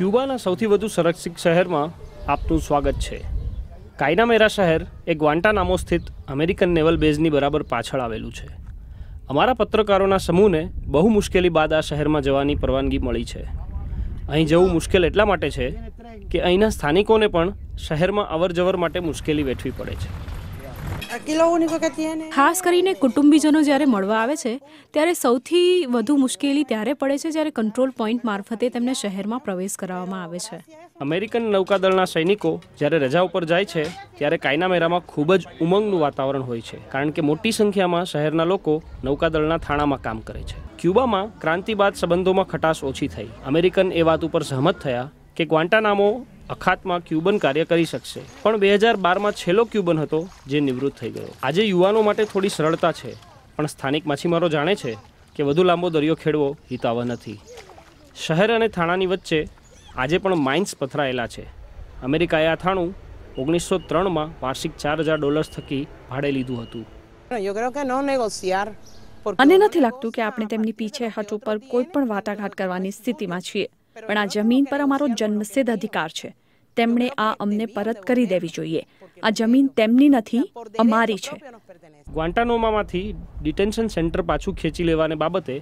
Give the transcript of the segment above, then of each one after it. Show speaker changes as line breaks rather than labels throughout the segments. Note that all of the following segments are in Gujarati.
ક્યુબાના સૌથી વધુ સંરક્ષિત શહેરમાં આપનું સ્વાગત છે કાયનામેરા શહેર એ નામો સ્થિત અમેરિકન નેવલ બેઝની બરાબર પાછળ આવેલું છે અમારા પત્રકારોના સમૂહને બહુ મુશ્કેલી બાદ આ શહેરમાં જવાની પરવાનગી મળી છે અહીં જવું મુશ્કેલ એટલા માટે છે કે અહીંના સ્થાનિકોને પણ શહેરમાં અવર જવર માટે મુશ્કેલી વેઠવી પડે છે
ખાસ કરીને કુટુંબીજનો જ્યારે મળવા આવે છે ત્યારે સૌથી વધુ મુશ્કેલી ત્યારે પડે છે જ્યારે કંટ્રોલ પોઈન્ટ મારફતે તેમને શહેરમાં પ્રવેશ કરાવવામાં આવે છે
અમેરિકન નૌકાદળના સૈનિકો જ્યારે રજા ઉપર જાય છે ત્યારે કાયના મેરામાં ખૂબ જ ઉમંગનું વાતાવરણ હોય છે કારણ કે મોટી સંખ્યામાં શહેરના લોકો નૌકાદળના થાણામાં કામ કરે છે ક્યુબામાં ક્રાંતિ બાદ સંબંધોમાં ખટાશ ઓછી થઈ અમેરિકન એ વાત ઉપર સહમત થયા કે ક્વાન્ટાનામો અખાતમાં ક્યુબન કાર્ય કરી શકશે પણ બે હજાર બારમાં છેલ્લો ક્યુબન હતો જે નિવૃત્ત થઈ ગયો આજે યુવાનો માટે થોડી સરળતા છે પણ સ્થાનિક માછીમારો જાણે છે કે વધુ લાંબો દરિયો ખેડવો હિતાવહ નથી શહેર અને થાણાની વચ્ચે આજે પણ માઇન્સ પથરાયેલા છે અમેરિકાએ આ થાણું ઓગણીસો ત્રણમાં વાર્ષિક ચાર હજાર ડોલર્સ થકી ભાડે લીધું હતું
મને નથી લાગતું કે આપણે તેમની પીછે પીછેહટ ઉપર કોઈ પણ વાટાઘાટ કરવાની સ્થિતિમાં છીએ પણ આ જમીન પર અમારો જન્મસિદ્ધ અધિકાર છે તેમણે આ અમને પરત કરી દેવી જોઈએ આ જમીન તેમની નથી અમારી છે
ગ્વાન્ટાનોમામાંથી ડિટેન્શન સેન્ટર પાછું ખેંચી લેવાને બાબતે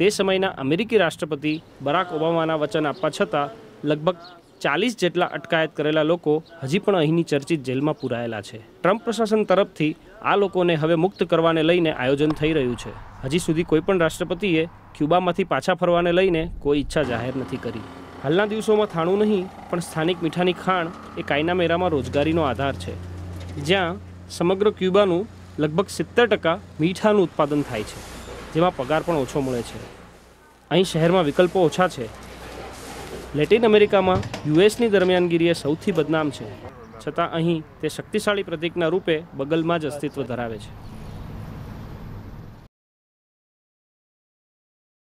તે સમયના અમેરિકી રાષ્ટ્રપતિ બરાક ઓબામાના વચન આપવા છતાં લગભગ ચાલીસ જેટલા અટકાયત કરેલા લોકો હજી પણ અહીંની ચર્ચિત જેલમાં પુરાયેલા છે ટ્રમ્પ પ્રશાસન તરફથી આ લોકોને હવે મુક્ત કરવાને લઈને આયોજન થઈ રહ્યું છે હજી સુધી કોઈપણ રાષ્ટ્રપતિએ ક્યુબામાંથી પાછા ફરવાને લઈને કોઈ ઈચ્છા જાહેર નથી કરી હાલના દિવસોમાં થાણું નહીં પણ સ્થાનિક મીઠાની ખાણ એ કાયના મેરામાં રોજગારીનો આધાર છે જ્યાં સમગ્ર ક્યુબાનું લગભગ સિત્તેર ટકા મીઠાનું ઉત્પાદન થાય છે જેમાં પગાર પણ ઓછો મળે છે અહીં શહેરમાં વિકલ્પો ઓછા છે લેટિન અમેરિકામાં યુએસની દરમિયાનગીરી એ સૌથી બદનામ છે છતાં અહીં તે શક્તિશાળી પ્રતિકના રૂપે બગલમાં જ અસ્તિત્વ ધરાવે છે